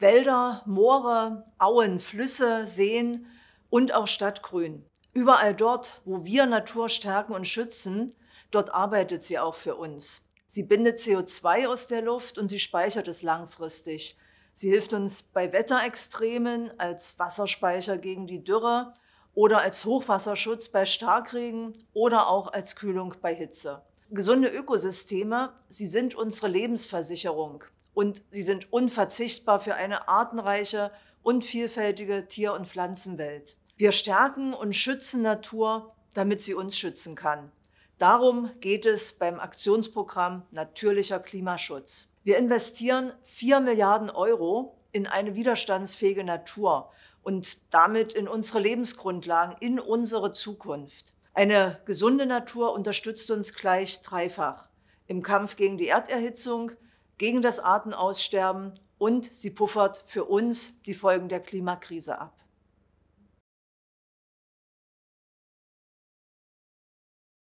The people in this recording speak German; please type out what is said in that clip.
Wälder, Moore, Auen, Flüsse, Seen und auch Stadtgrün. Überall dort, wo wir Natur stärken und schützen, dort arbeitet sie auch für uns. Sie bindet CO2 aus der Luft und sie speichert es langfristig. Sie hilft uns bei Wetterextremen als Wasserspeicher gegen die Dürre oder als Hochwasserschutz bei Starkregen oder auch als Kühlung bei Hitze. Gesunde Ökosysteme, sie sind unsere Lebensversicherung und sie sind unverzichtbar für eine artenreiche und vielfältige Tier- und Pflanzenwelt. Wir stärken und schützen Natur, damit sie uns schützen kann. Darum geht es beim Aktionsprogramm Natürlicher Klimaschutz. Wir investieren 4 Milliarden Euro in eine widerstandsfähige Natur und damit in unsere Lebensgrundlagen, in unsere Zukunft. Eine gesunde Natur unterstützt uns gleich dreifach. Im Kampf gegen die Erderhitzung, gegen das Artenaussterben und sie puffert für uns die Folgen der Klimakrise ab.